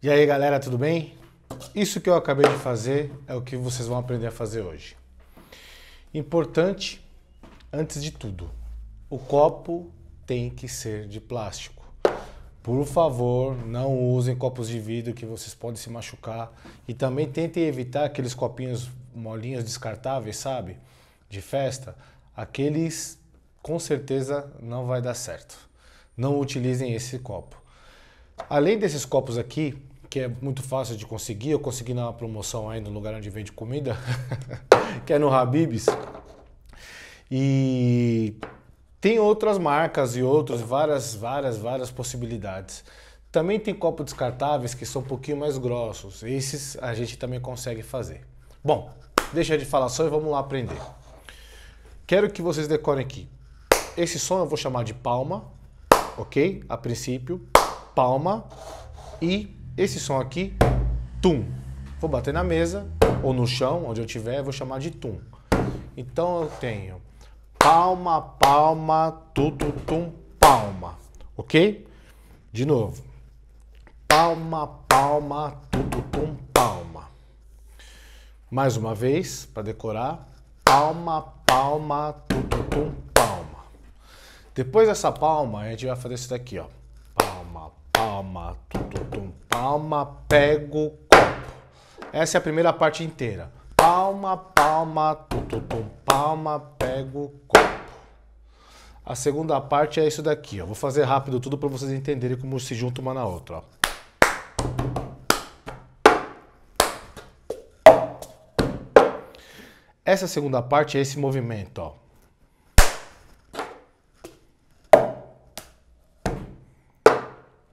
E aí galera, tudo bem? Isso que eu acabei de fazer é o que vocês vão aprender a fazer hoje. Importante, antes de tudo, o copo tem que ser de plástico. Por favor, não usem copos de vidro que vocês podem se machucar e também tentem evitar aqueles copinhos molinhos descartáveis, sabe? De festa, aqueles com certeza não vai dar certo. Não utilizem esse copo. Além desses copos aqui, que é muito fácil de conseguir. Eu consegui na promoção aí no lugar onde vende comida, que é no Habibs. E tem outras marcas e outras, várias, várias, várias possibilidades. Também tem copos descartáveis que são um pouquinho mais grossos. Esses a gente também consegue fazer. Bom, deixa de falar só e vamos lá aprender. Quero que vocês decorem aqui. Esse som eu vou chamar de palma, ok? A princípio, palma e esse som aqui, tum. Vou bater na mesa ou no chão, onde eu tiver, vou chamar de tum. Então eu tenho palma, palma, tudo, tum, palma. Ok? De novo. Palma, palma, tudo, tum, palma. Mais uma vez, para decorar. Palma, palma, tudo, tum, palma. Depois dessa palma, a gente vai fazer isso daqui, ó. Palma, palma, tudo, tum, palma, pego, copo. Essa é a primeira parte inteira. Palma, palma, tututum, palma, pego, copo. A segunda parte é isso daqui, ó. Vou fazer rápido tudo para vocês entenderem como se junta uma na outra, ó. Essa segunda parte é esse movimento, ó.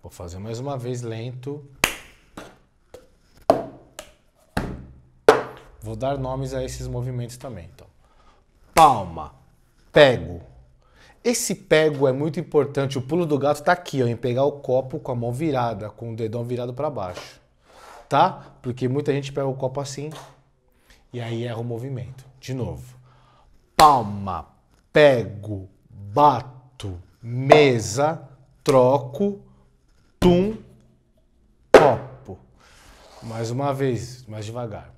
Vou fazer mais uma vez lento. Vou dar nomes a esses movimentos também. Então, palma, pego. Esse pego é muito importante. O pulo do gato está aqui, ó, em pegar o copo com a mão virada, com o dedão virado para baixo. Tá? Porque muita gente pega o copo assim e aí erra o movimento. De novo. Palma, pego, bato, mesa, troco, tum, copo. Mais uma vez, mais devagar.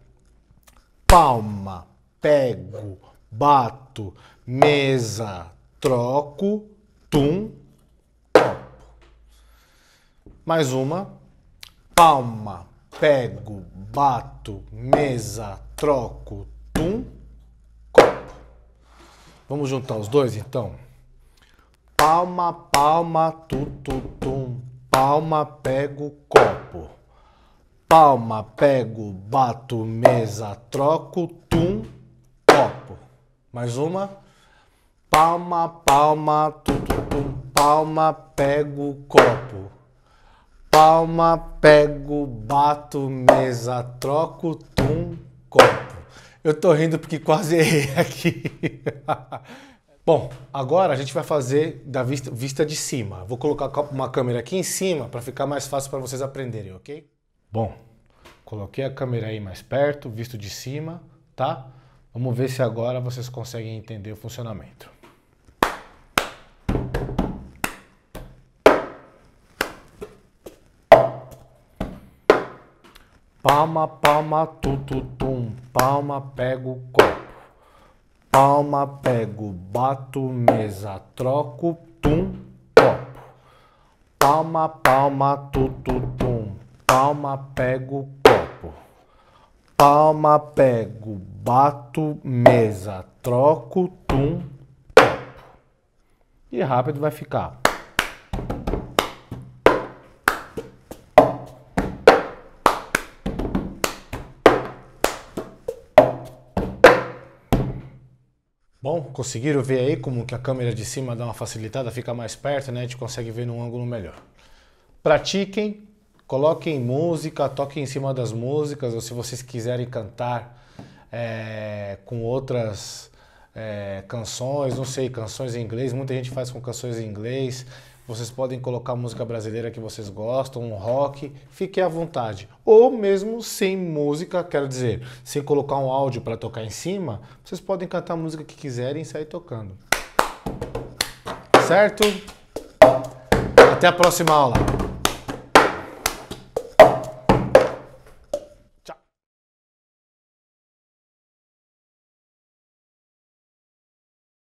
Palma, pego, bato, mesa, troco, tum, copo. Mais uma. Palma, pego, bato, mesa, troco, tum, copo. Vamos juntar os dois então? Palma, palma, tu, tu, tum. Palma, pego, copo. Palma, pego, bato, mesa, troco, tum, copo. Mais uma. Palma, palma, tum, tum, tum. Palma, pego, copo. Palma, pego, bato, mesa, troco, tum, copo. Eu tô rindo porque quase errei aqui. Bom, agora a gente vai fazer da vista, vista de cima. Vou colocar uma câmera aqui em cima para ficar mais fácil para vocês aprenderem, ok? Bom, coloquei a câmera aí mais perto, visto de cima, tá? Vamos ver se agora vocês conseguem entender o funcionamento. Palma, palma, tututum, palma, pego, copo. Palma, pego, bato, mesa, troco, tum, copo. Palma, palma, tu, tu, tum. Palma, pego, copo. Palma, pego, bato, mesa, troco, tum, copo. E rápido vai ficar. Bom, conseguiram ver aí como que a câmera de cima dá uma facilitada, fica mais perto, né? A gente consegue ver num ângulo melhor. Pratiquem, coloquem música, toquem em cima das músicas, ou se vocês quiserem cantar é, com outras é, canções, não sei, canções em inglês, muita gente faz com canções em inglês, vocês podem colocar música brasileira que vocês gostam, um rock, fiquem à vontade. Ou mesmo sem música, quero dizer, sem colocar um áudio para tocar em cima, vocês podem cantar a música que quiserem e sair tocando. Certo? Até a próxima aula.